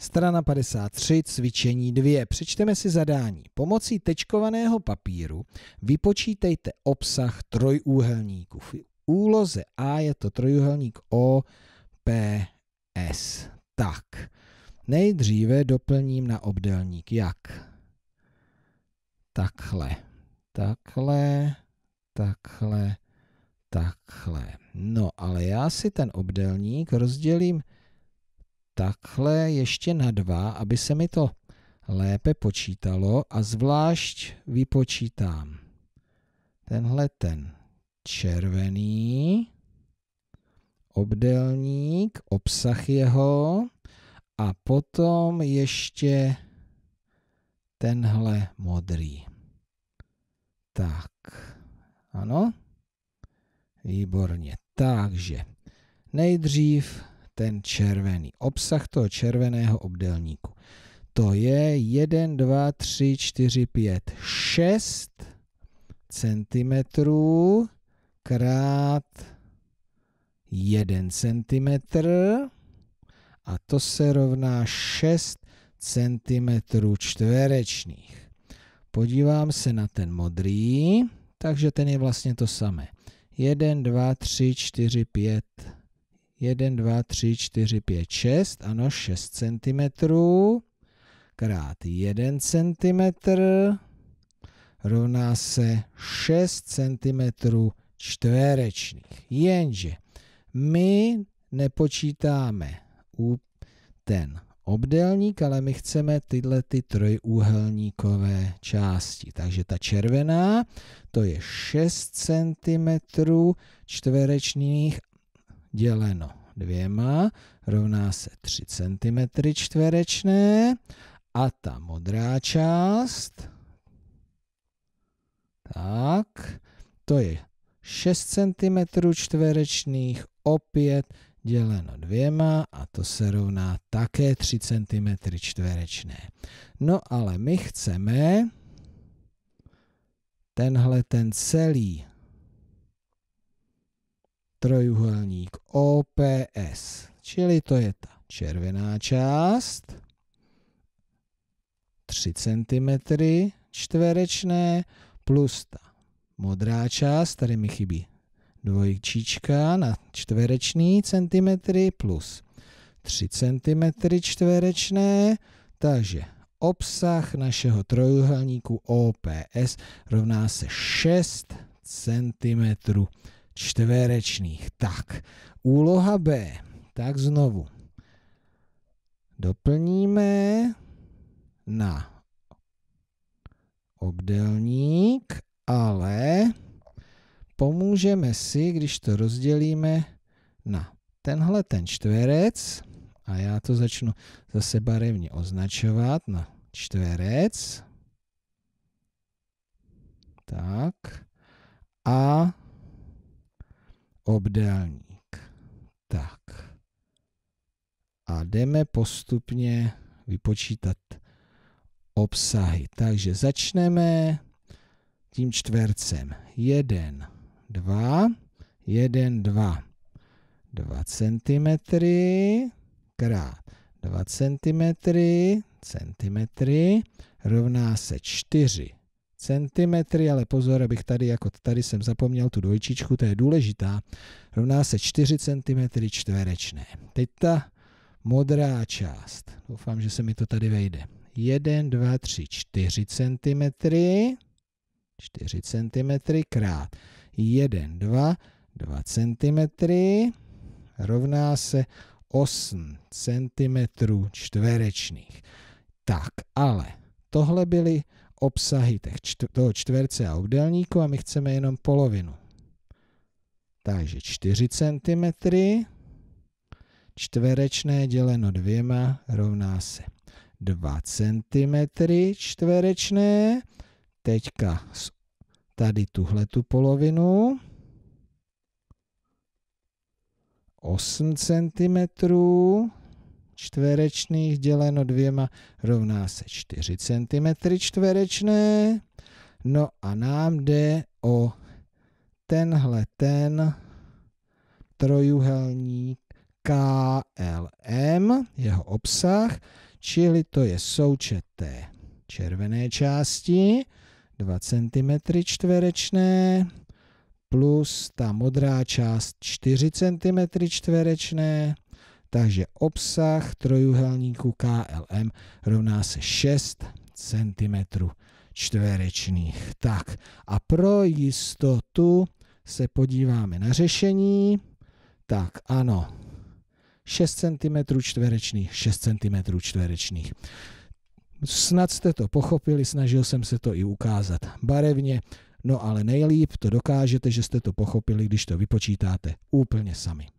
Strana 53, cvičení 2. Přečteme si zadání. Pomocí tečkovaného papíru vypočítejte obsah trojúhelníku. V úloze A je to trojúhelník O, P, S. Tak, nejdříve doplním na obdelník jak? Takhle, takhle, takhle, takhle. No, ale já si ten obdelník rozdělím takhle ještě na dva, aby se mi to lépe počítalo a zvlášť vypočítám tenhle ten červený obdelník, obsah jeho a potom ještě tenhle modrý. Tak, ano, výborně. Takže nejdřív ten červený. Obsah toho červeného obdélníku. To je 1, 2, 3, 4, 5, 6 cm krát 1 cm a to se rovná 6 cm čtverečných. Podívám se na ten modrý, takže ten je vlastně to samé. 1, 2, 3, 4, 5, 1, 2, 3, 4, 5, 6, ano, 6 cm krát 1 cm rovná se 6 cm čtverečných. Jenže my nepočítáme ten obdélník, ale my chceme tyhle ty trojúhelníkové části. Takže ta červená, to je 6 cm čtverečných děleno dvěma rovná se 3 cm čtverečné a ta modrá část, tak, to je 6 cm čtverečných opět děleno dvěma a to se rovná také 3 cm čtverečné. No ale my chceme tenhle ten celý trojuhelník OPS, čili to je ta červená část, 3 cm čtverečné plus ta modrá část, tady mi chybí dvojčíčka na čtvereční centimetry plus 3 cm čtverečné, takže obsah našeho trojuhelníku OPS rovná se 6 cm čtverečných. Tak, úloha B. Tak znovu. Doplníme na obdelník, ale pomůžeme si, když to rozdělíme na tenhle ten čtverec a já to začnu zase barevně označovat na čtverec. Tak. A obdélník. Tak. A jdeme postupně vypočítat obsahy. Takže začneme tím čtvercem. 1, 2, 1, 2. 2 cm krát 2 cm, centimetry rovná se 4 centimetry, ale pozor, abych tady, jako tady jsem zapomněl tu dvojčičku, to je důležitá, rovná se 4 cm čtverečné. Teď ta modrá část, doufám, že se mi to tady vejde. 1, 2, 3, 4 cm, 4 cm krát 1, 2, 2 cm, rovná se 8 cm čtverečných. Tak, ale tohle byly obsahy toho čtverce a obdelníku a my chceme jenom polovinu. Takže 4 cm čtverečné děleno dvěma rovná se 2 cm čtverečné. Teďka tady tuhle tu polovinu. 8 cm čtverečných děleno dvěma rovná se 4 cm čtverečné. No a nám jde o tenhle ten trojuhelník KLM, jeho obsah, čili to je součet té červené části, 2 cm čtverečné, plus ta modrá část 4 cm čtverečné, takže obsah trojuhelníku KLM rovná se 6 cm čtverečných. Tak a pro jistotu se podíváme na řešení. Tak ano, 6 cm čtverečných, 6 cm čtverečných. Snad jste to pochopili, snažil jsem se to i ukázat barevně, no ale nejlíp to dokážete, že jste to pochopili, když to vypočítáte úplně sami.